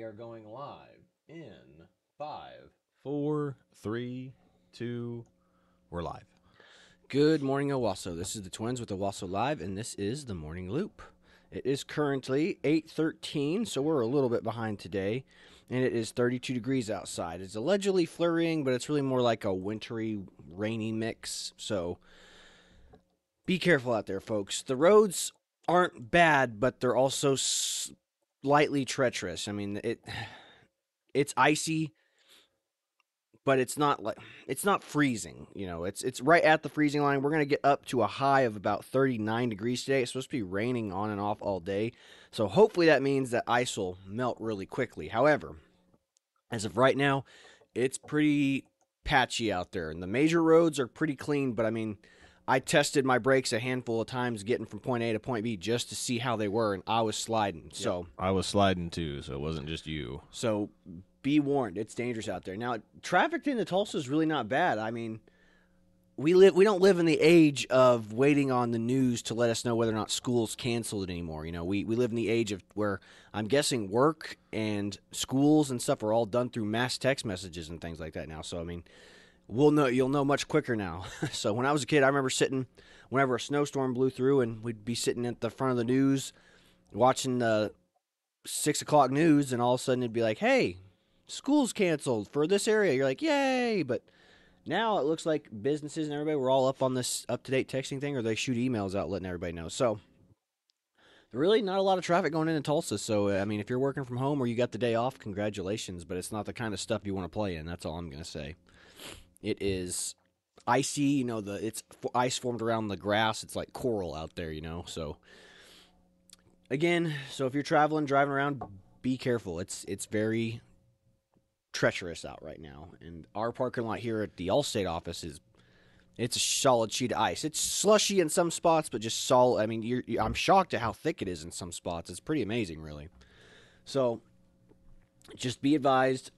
we are going live in five, four, three, two. We're live. Good morning, Owasso. This is the Twins with Owasso Live, and this is the Morning Loop. It is currently 8:13, so we're a little bit behind today, and it is 32 degrees outside. It's allegedly flurrying, but it's really more like a wintry, rainy mix. So be careful out there, folks. The roads aren't bad, but they're also slightly treacherous. I mean, it it's icy, but it's not like it's not freezing. You know, it's it's right at the freezing line. We're gonna get up to a high of about 39 degrees today. It's supposed to be raining on and off all day, so hopefully that means that ice will melt really quickly. However, as of right now, it's pretty patchy out there, and the major roads are pretty clean. But I mean I tested my brakes a handful of times getting from point A to point B just to see how they were, and I was sliding. Yep. So I was sliding too, so it wasn't just you. So be warned, it's dangerous out there. Now, traffic in the Tulsa is really not bad. I mean, we live we don't live in the age of waiting on the news to let us know whether or not school's canceled anymore. You know, we, we live in the age of where I'm guessing work and schools and stuff are all done through mass text messages and things like that now. So I mean, we'll know you'll know much quicker now. so when I was a kid, I remember sitting whenever a snowstorm blew through, and we'd be sitting at the front of the news watching the six o'clock news, and all of a sudden it'd be like, "Hey, school's canceled for this area." You're like, "Yay!" But now it looks like businesses and everybody were all up on this up to date texting thing, or they shoot emails out letting everybody know. So really not a lot of traffic going into Tulsa. So I mean, if you're working from home or you got the day off, congratulations. But it's not the kind of stuff you want to play in. That's all I'm gonna say. It is icy. You know, the it's ice formed around the grass. It's like coral out there. You know, so again, so if you're traveling, driving around, be careful. It's it's very treacherous out right now, and our parking lot here at the Allstate office is it's a solid sheet of ice. It's slushy in some spots, but just solid. I mean, you're, you're, I'm shocked at how thick it is in some spots. It's pretty amazing, really. So, just be advised.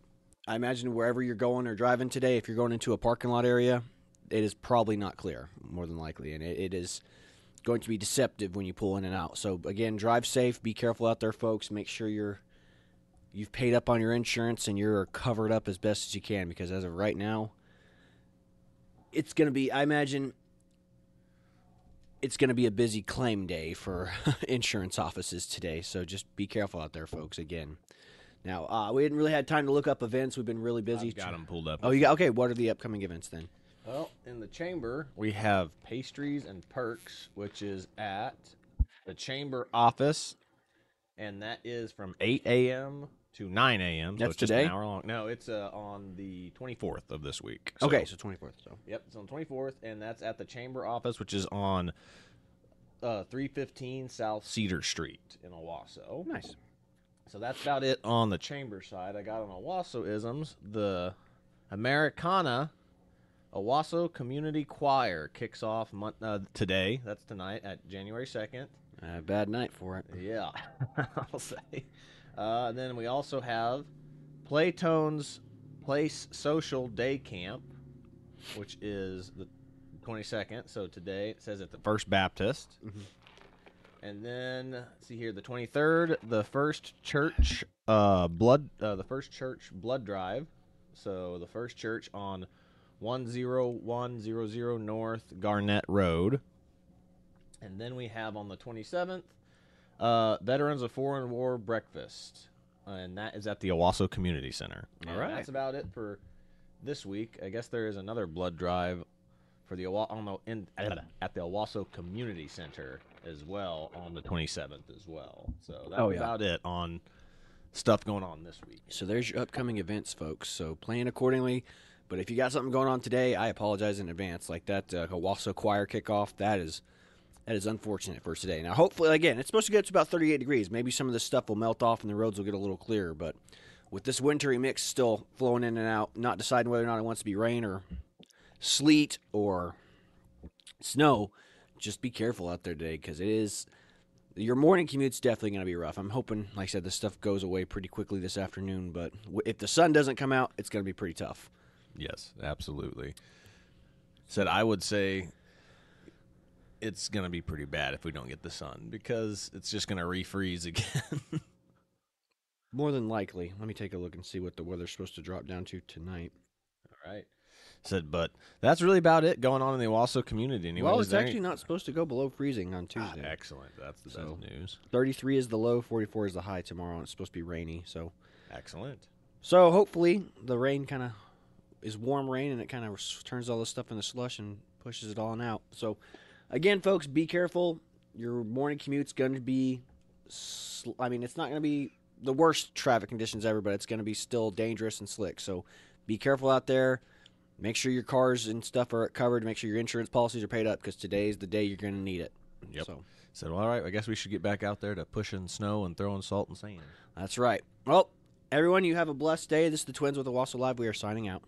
I imagine wherever you're going or driving today, if you're going into a parking lot area, it is probably not clear, more than likely, and it, it is going to be deceptive when you pull in and out. So again, drive safe, be careful out there, folks. Make sure you're you've paid up on your insurance and you're covered up as best as you can because as of right now, it's going to be. I imagine it's going to be a busy claim day for insurance offices today. So just be careful out there, folks. Again. Now, uh, we had not really had time to look up events. We've been really busy. I've got them pulled up. Oh, you got okay. What are the upcoming events then? Well, in the chamber we have pastries and perks, which is at the chamber office, and that is from 8 a.m. to 9 a.m. So That's just today? an hour long. No, it's uh, on the 24th of this week. So- Okay, so twenty fourth. So Yep, it's on 24th, and that's at the chamber office, which is on uh, 315 South Cedar Street in Owasso. nice. So that's about it on the chamber side. I got on Owassoisms, the Americana Owasso Community Choir kicks off mon- uh, today. That's tonight at January 2nd. Uh, bad night for it. Yeah, I'll say. Uh, and then we also have Playtone's Place Social Day Camp, which is the 22nd. So today it says at the First Baptist. Mm-hmm. And then see here, the 23rd, the first church uh, blood, uh, the first church blood drive. So the first church on 10100 North Garnett Road. And then we have on the 27th, uh, Veterans of Foreign War Breakfast. And that is at the Owasso Community Center. All right. That's about it for this week. I guess there is another blood drive for the Owa- on the, in, at the Owasso Community Center as well on the 27th as well. So that's oh, yeah. about it on stuff going on this week. So there's your upcoming events, folks. So plan accordingly. But if you got something going on today, I apologize in advance. Like that uh, Choir kickoff, that is that is unfortunate for today. Now, hopefully, again, it's supposed to get to about 38 degrees. Maybe some of this stuff will melt off and the roads will get a little clearer. But with this wintry mix still flowing in and out, not deciding whether or not it wants to be rain or sleet or snow, just be careful out there today because it is your morning commute's definitely going to be rough. I'm hoping, like I said, this stuff goes away pretty quickly this afternoon. But if the sun doesn't come out, it's going to be pretty tough. Yes, absolutely. Said I would say it's going to be pretty bad if we don't get the sun because it's just going to refreeze again. More than likely. Let me take a look and see what the weather's supposed to drop down to tonight. All right said, but that's really about it going on in the Owasso community. Anyway, well, it's actually any... not supposed to go below freezing on ah, Tuesday. Ah, excellent. That's the so, news. 33 is the low, 44 is the high tomorrow, and it's supposed to be rainy. So excellent. So hopefully the rain kind of is warm rain, and it kind of turns all this stuff into slush and pushes it all out. So again, folks, be careful. Your morning commute's going to be. Sl- I mean, it's not going to be the worst traffic conditions ever, but it's going to be still dangerous and slick. So be careful out there Make sure your cars and stuff are covered. Make sure your insurance policies are paid up because today's the day you're going to need it. Yep. So said, well, all right, I guess we should get back out there to pushing snow and throwing salt and sand. That's right. Well, everyone, you have a blessed day. This is the Twins with the Wassail Live. We are signing out.